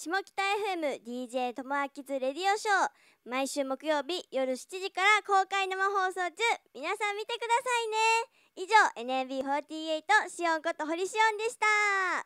下北 FMDJ ともあきずレディオショー毎週木曜日夜7時から公開生放送中皆さん見てくださいね以上 n m b 4 8シオンこと堀シオンでした